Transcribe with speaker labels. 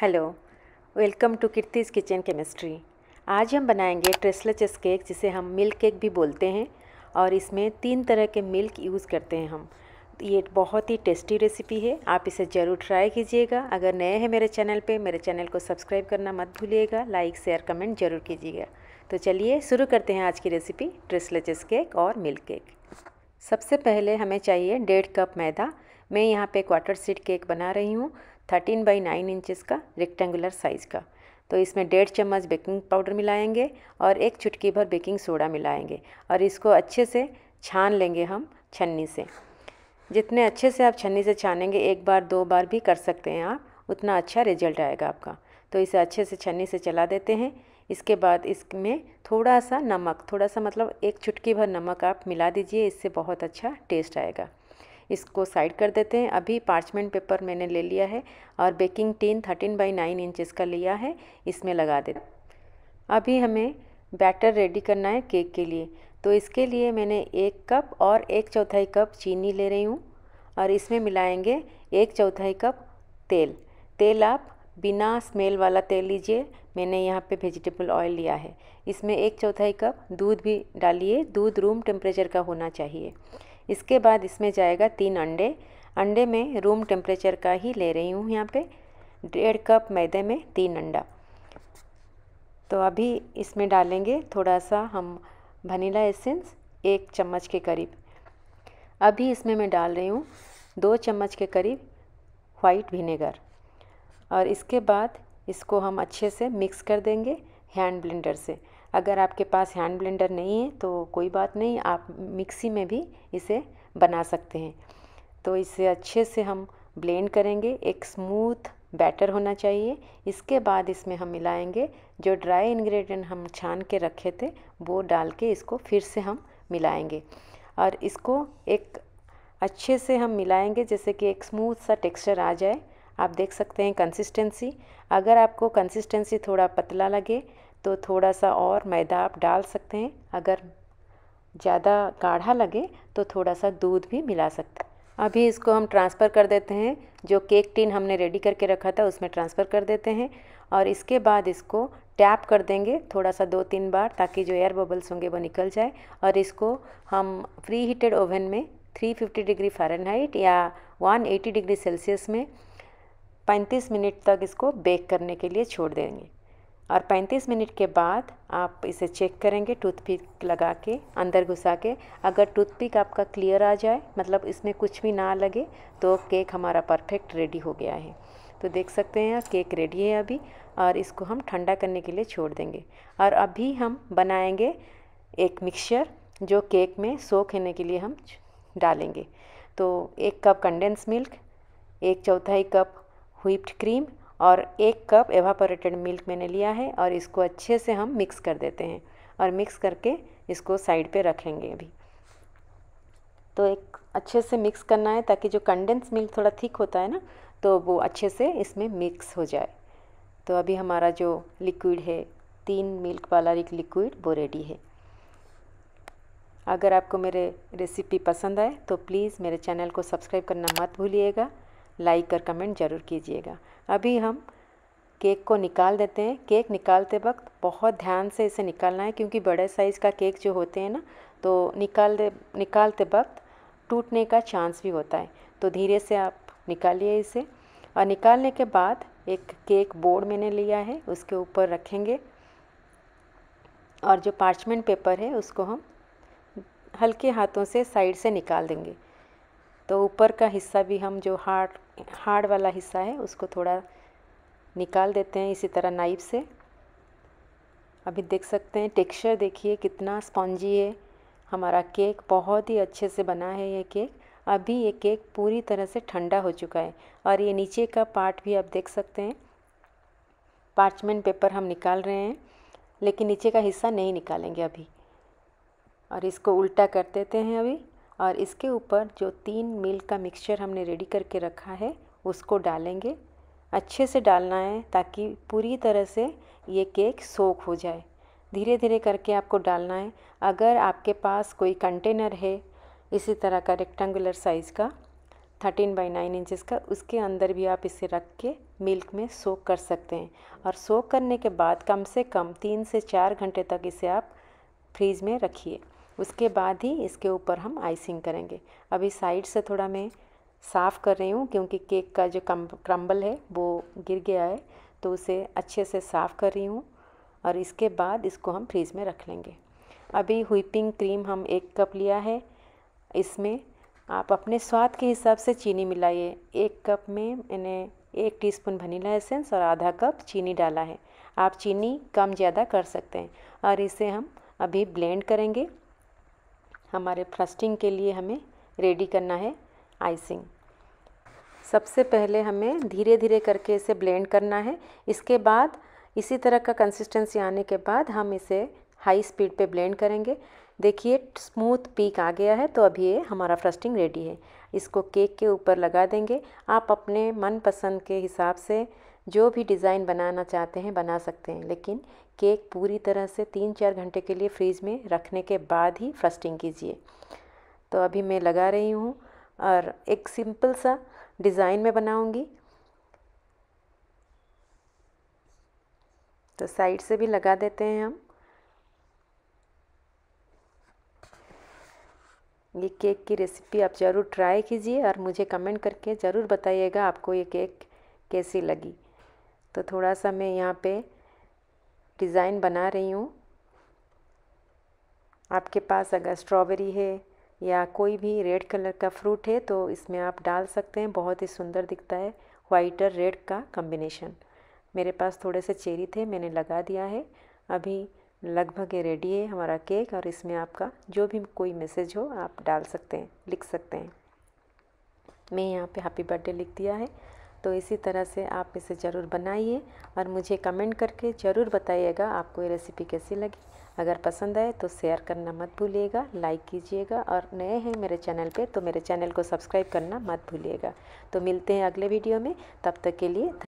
Speaker 1: hello welcome to Keerti's kitchen chemistry आज हम बनाएंगे ट्रेसला चेस केक जिसे हम मिल्क केक भी बोलते हैं और इसमें तीन तरह के मिल्क यूज़ करते हैं हम ये बहुत ही टेस्टी रेसिपी है आप इसे ज़रूर ट्राई कीजिएगा अगर नए हैं मेरे चैनल पे मेरे चैनल को सब्सक्राइब करना मत भूलिएगा लाइक शेयर कमेंट जरूर कीजिएगा तो चलिए शुरू करते हैं आज की रेसिपी ट्रेसला चेस केक और मिल्क केक सबसे पहले हमें चाहिए डेढ़ कप मैदा मैं यहाँ पे क्वार्टर सीट केक बना रही हूँ थर्टीन बाई नाइन इंचज़ का रेक्टेंगुलर साइज़ का तो इसमें डेढ़ चम्मच बेकिंग पाउडर मिलाएंगे और एक चुटकी भर बेकिंग सोडा मिलाएंगे और इसको अच्छे से छान लेंगे हम छन्नी से जितने अच्छे से आप छन्नी से छानेंगे एक बार दो बार भी कर सकते हैं आप उतना अच्छा रिजल्ट आएगा आपका तो इसे अच्छे से छन्नी से चला देते हैं इसके बाद इसमें थोड़ा सा नमक थोड़ा सा मतलब एक चुटकी भर नमक आप मिला दीजिए इससे बहुत अच्छा टेस्ट आएगा इसको साइड कर देते हैं अभी पार्चमेंट पेपर मैंने ले लिया है और baking tin thirteen by nine inches का लिया है इसमें लगा दे अभी हमें बैटर रेडी करना है केक के लिए तो इसके लिए मैंने एक कप और एक चौथाई कप चीनी ले रही हूँ और इसमें मिलाएंगे एक चौथाई कप तेल तेल आप बिना स्मेल वाला तेल लीजिए मैंने यहाँ पे वेजिटेबल ऑयल लिया है इसमें एक चौथाई कप दूध भी डालिए दूध रूम टेम्परेचर का होना चाहिए इसके बाद इसमें जाएगा तीन अंडे अंडे में रूम टेम्परेचर का ही ले रही हूँ यहाँ पे डेढ़ कप मैदे में तीन अंडा तो अभी इसमें डालेंगे थोड़ा सा हम वनीला एसेंस एक चम्मच के करीब अभी इसमें मैं डाल रही हूँ दो चम्मच के करीब वाइट विनेगर और इसके बाद इसको हम अच्छे से मिक्स कर देंगे हैंड ब्लेंडर से अगर आपके पास हैंड ब्लेंडर नहीं है तो कोई बात नहीं आप मिक्सी में भी इसे बना सकते हैं तो इसे अच्छे से हम ब्लेंड करेंगे एक स्मूथ बैटर होना चाहिए इसके बाद इसमें हम मिलाएंगे जो ड्राई इंग्रेडिएंट हम छान के रखे थे वो डाल के इसको फिर से हम मिलाएंगे और इसको एक अच्छे से हम मिलाएंगे जैसे कि एक स्मूथ सा टेक्सचर आ जाए आप देख सकते हैं कंसिस्टेंसी अगर आपको कंसिस्टेंसी थोड़ा पतला लगे तो थोड़ा सा और मैदा आप डाल सकते हैं अगर ज़्यादा गाढ़ा लगे तो थोड़ा सा दूध भी मिला सकते हैं अभी इसको हम ट्रांसफ़र कर देते हैं जो केक टिन हमने रेडी करके रखा था उसमें ट्रांसफ़र कर देते हैं और इसके बाद इसको टैप कर देंगे थोड़ा सा दो तीन बार ताकि जो एयर बबल्स होंगे वो निकल जाए और इसको हम फ्री हीटेड ओवन में 350 डिग्री फ़ारेनहाइट या 180 डिग्री सेल्सियस में 35 मिनट तक इसको बेक करने के लिए छोड़ देंगे और 35 मिनट के बाद आप इसे चेक करेंगे टूथपिक लगा के अंदर घुसा के अगर टूथपिक आपका क्लियर आ जाए मतलब इसमें कुछ भी ना लगे तो केक हमारा परफेक्ट रेडी हो गया है तो देख सकते हैं केक रेडी है अभी और इसको हम ठंडा करने के लिए छोड़ देंगे और अभी हम बनाएंगे एक मिक्सचर जो केक में सोख होने के लिए हम डालेंगे तो एक कप कंडेंस मिल्क एक चौथाई कप व्हीप्ड क्रीम और एक कप एवापोरेटेड मिल्क मैंने लिया है और इसको अच्छे से हम मिक्स कर देते हैं और मिक्स करके इसको साइड पे रखेंगे अभी तो एक अच्छे से मिक्स करना है ताकि जो कंडेंस मिल्क थोड़ा थिक होता है ना तो वो अच्छे से इसमें मिक्स हो जाए तो अभी हमारा जो लिक्विड है तीन मिल्क वाला एक लिक्विड वो रेडी है अगर आपको मेरे रेसिपी पसंद आए तो प्लीज़ मेरे चैनल को सब्सक्राइब करना मत भूलिएगा लाइक और कमेंट ज़रूर कीजिएगा अभी हम केक को निकाल देते हैं केक निकालते वक्त बहुत ध्यान से इसे निकालना है क्योंकि बड़े साइज़ का केक जो होते हैं ना तो निकाल दे निकालते वक्त टूटने का चांस भी होता है तो धीरे से आप निकालिए इसे और निकालने के बाद एक केक बोर्ड मैंने लिया है उसके ऊपर रखेंगे और जो पार्चमेंट पेपर है उसको हम हल्के हाथों से साइड से निकाल देंगे तो ऊपर का हिस्सा भी हम जो हार्ड हार्ड वाला हिस्सा है उसको थोड़ा निकाल देते हैं इसी तरह नाइफ से अभी देख सकते हैं टेक्सचर देखिए कितना स्पॉन्जी है हमारा केक बहुत ही अच्छे से बना है ये केक अभी ये केक पूरी तरह से ठंडा हो चुका है और ये नीचे का पार्ट भी आप देख सकते हैं पार्चमेंट पेपर हम निकाल रहे हैं लेकिन नीचे का हिस्सा नहीं निकालेंगे अभी और इसको उल्टा कर देते हैं अभी और इसके ऊपर जो तीन मिल्क का मिक्सचर हमने रेडी करके रखा है उसको डालेंगे अच्छे से डालना है ताकि पूरी तरह से ये केक सोख हो जाए धीरे धीरे करके आपको डालना है अगर आपके पास कोई कंटेनर है इसी तरह का रेक्टेंगुलर साइज़ का थर्टीन बाई नाइन इंचज़ का उसके अंदर भी आप इसे रख के मिल्क में सोक कर सकते हैं और सोक करने के बाद कम से कम तीन से चार घंटे तक इसे आप फ्रीज़ में रखिए उसके बाद ही इसके ऊपर हम आइसिंग करेंगे अभी साइड से थोड़ा मैं साफ़ कर रही हूँ क्योंकि केक का जो कम क्रम्बल है वो गिर गया है तो उसे अच्छे से साफ़ कर रही हूँ और इसके बाद इसको हम फ्रीज़ में रख लेंगे अभी हुईपिंग क्रीम हम एक कप लिया है इसमें आप अपने स्वाद के हिसाब से चीनी मिलाइए एक कप में मैंने एक टीस्पून वनीला एसेंस और आधा कप चीनी डाला है आप चीनी कम ज़्यादा कर सकते हैं और इसे हम अभी ब्लेंड करेंगे हमारे फ्रस्टिंग के लिए हमें रेडी करना है आइसिंग सबसे पहले हमें धीरे धीरे करके इसे ब्लेंड करना है इसके बाद इसी तरह का कंसिस्टेंसी आने के बाद हम इसे हाई स्पीड पे ब्लेंड करेंगे देखिए स्मूथ पीक आ गया है तो अभी ये हमारा फ्रस्टिंग रेडी है इसको केक के ऊपर लगा देंगे आप अपने मनपसंद के हिसाब से जो भी डिज़ाइन बनाना चाहते हैं बना सकते हैं लेकिन केक पूरी तरह से तीन चार घंटे के लिए फ्रीज में रखने के बाद ही फ्रस्टिंग कीजिए तो अभी मैं लगा रही हूँ और एक सिंपल सा डिज़ाइन में बनाऊँगी तो साइड से भी लगा देते हैं हम ये केक की रेसिपी आप ज़रूर ट्राई कीजिए और मुझे कमेंट करके ज़रूर बताइएगा आपको ये केक कैसी लगी तो थोड़ा सा मैं यहाँ पे डिज़ाइन बना रही हूँ आपके पास अगर स्ट्रॉबेरी है या कोई भी रेड कलर का फ्रूट है तो इसमें आप डाल सकते हैं बहुत ही सुंदर दिखता है वाइट और रेड का कम्बिनेशन मेरे पास थोड़े से चेरी थे मैंने लगा दिया है अभी लगभग ये रेडी है हमारा केक और इसमें आपका जो भी कोई मैसेज हो आप डाल सकते हैं लिख सकते हैं मैं यहाँ पे हैप्पी बर्थडे लिख दिया है तो इसी तरह से आप इसे ज़रूर बनाइए और मुझे कमेंट करके ज़रूर बताइएगा आपको ये रेसिपी कैसी लगी अगर पसंद आए तो शेयर करना मत भूलिएगा लाइक कीजिएगा और नए हैं मेरे चैनल पे तो मेरे चैनल को सब्सक्राइब करना मत भूलिएगा तो मिलते हैं अगले वीडियो में तब तक के लिए